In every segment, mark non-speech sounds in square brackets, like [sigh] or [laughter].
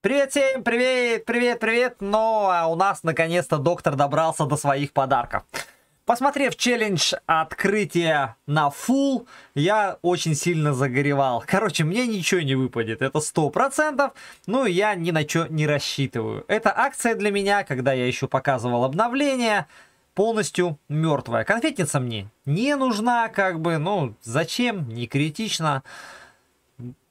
Привет всем, привет, привет, привет. Но ну, а у нас наконец-то доктор добрался до своих подарков. Посмотрев челлендж открытия на фул, я очень сильно загоревал. Короче, мне ничего не выпадет, это 100%, ну я ни на что не рассчитываю. Это акция для меня, когда я еще показывал обновление, полностью мертвая. Конфетница мне не нужна, как бы, ну, зачем, не критично.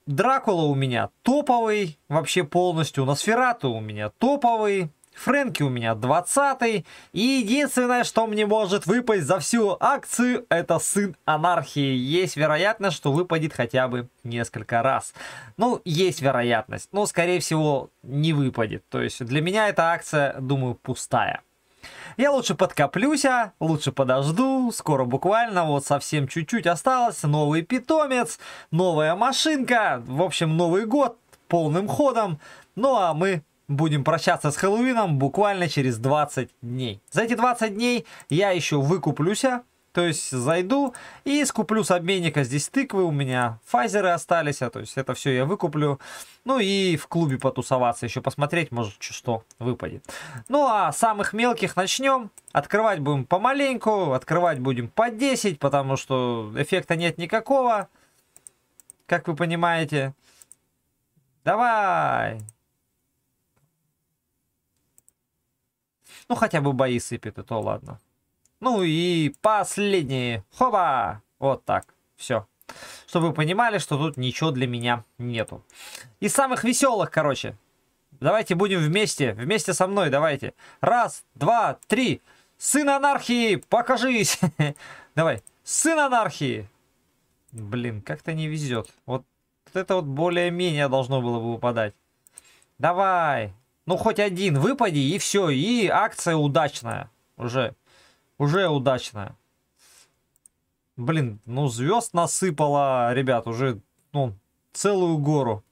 Дракула у меня топовый, вообще полностью. Носферату у меня топовый. Фрэнки у меня 20 И единственное, что мне может выпасть за всю акцию, это сын анархии. Есть вероятность, что выпадет хотя бы несколько раз. Ну, есть вероятность, но, скорее всего, не выпадет. То есть для меня эта акция, думаю, пустая. Я лучше подкоплюся, а, лучше подожду, скоро буквально вот совсем чуть-чуть осталось, новый питомец, новая машинка, в общем, Новый год полным ходом. Ну а мы будем прощаться с Хэллоуином буквально через 20 дней. За эти 20 дней я еще выкуплюся, а. То есть зайду и скуплю с обменника. Здесь тыквы у меня, файзеры остались, а то есть это все я выкуплю. Ну и в клубе потусоваться еще, посмотреть, может, что выпадет. Ну а самых мелких начнем. Открывать будем помаленьку, открывать будем по 10, потому что эффекта нет никакого. Как вы понимаете. Давай! Ну хотя бы бои сыпет, и то ладно. Ну и последний. Хоба! Вот так. Все. Чтобы вы понимали, что тут ничего для меня нету. Из самых веселых, короче. Давайте будем вместе. Вместе со мной, давайте. Раз, два, три. Сын анархии, покажись. [laughs] Давай. Сын анархии. Блин, как-то не везет. Вот это вот более-менее должно было бы выпадать. Давай. Ну, хоть один выпади, и все. И акция удачная уже. Уже удачная. Блин, ну звезд насыпала, ребят, уже ну, целую гору.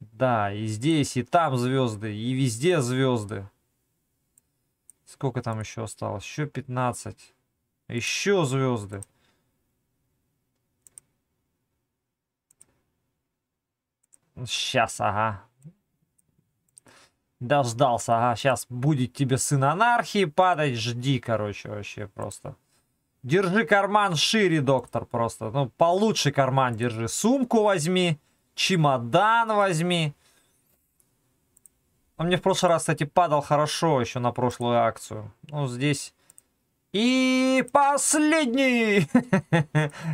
Да, и здесь, и там звезды, и везде звезды. Сколько там еще осталось? Еще 15. Еще звезды. Сейчас, ага. Дождался. Ага, сейчас будет тебе сын анархии падать. Жди, короче, вообще просто. Держи карман шире, доктор, просто. Ну, получше карман держи. Сумку возьми, чемодан возьми. Он мне в прошлый раз, кстати, падал хорошо еще на прошлую акцию. Ну, здесь... И последний!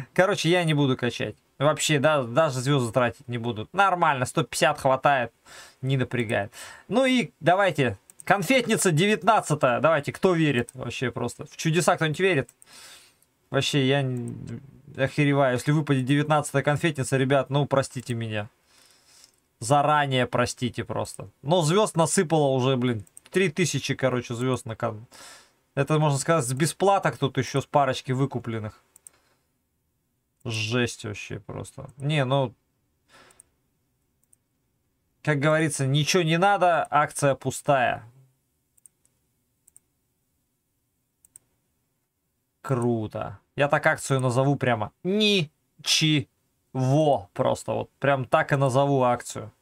[laughs] Короче, я не буду качать. Вообще, да, даже звезды тратить не будут. Нормально, 150 хватает, не напрягает. Ну и давайте, конфетница 19 -я. Давайте, кто верит вообще просто? В чудеса кто-нибудь верит? Вообще, я охереваю. Если выпадет 19 конфетница, ребят, ну простите меня. Заранее простите просто. Но звезд насыпало уже, блин. 3000, короче, звезд на кон... Это, можно сказать, с бесплаток тут еще с парочки выкупленных. Жесть вообще просто. Не, ну... Как говорится, ничего не надо, акция пустая. Круто. Я так акцию назову прямо. Ничего. Просто вот прям так и назову акцию.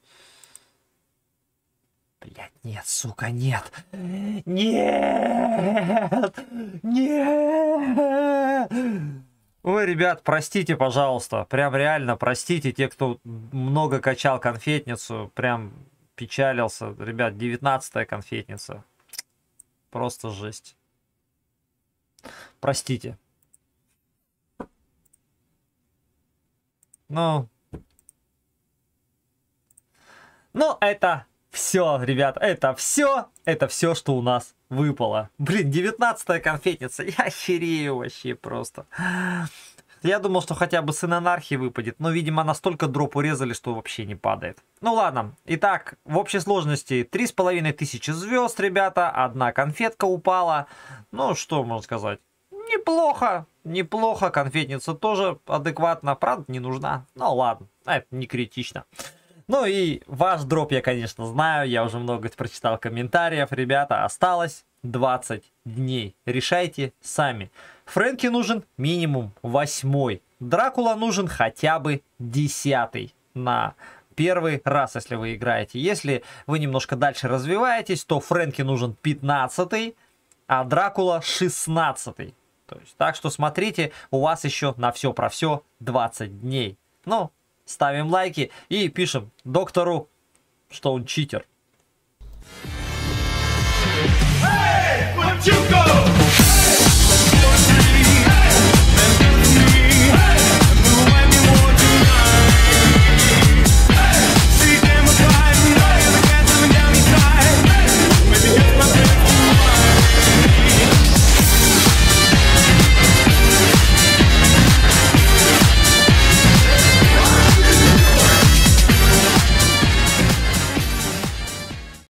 Блять, нет, сука, нет. Нет! Нет! Ой, ребят, простите, пожалуйста. Прям реально простите те, кто много качал конфетницу. Прям печалился. Ребят, 19 конфетница. Просто жесть. Простите. Ну... Ну, это все, ребят, это все, это все, что у нас выпало. Блин, 19 конфетница, [laughs] я херею вообще просто. Я думал, что хотя бы сын анархии выпадет, но, видимо, настолько дроп урезали, что вообще не падает. Ну ладно, итак, в общей сложности 3500 звезд, ребята, одна конфетка упала. Ну, что можно сказать? Неплохо, неплохо, конфетница тоже адекватно, правда, не нужна. Ну ладно, а это не критично. Ну и ваш дроп я, конечно, знаю, я уже много прочитал комментариев, ребята, осталось 20 дней, решайте сами. Фрэнки нужен минимум восьмой, Дракула нужен хотя бы десятый на первый раз, если вы играете. Если вы немножко дальше развиваетесь, то Фрэнки нужен 15 а Дракула 16 То есть, так что смотрите, у вас еще на все про все 20 дней. Ну, ставим лайки и пишем доктору, что он читер.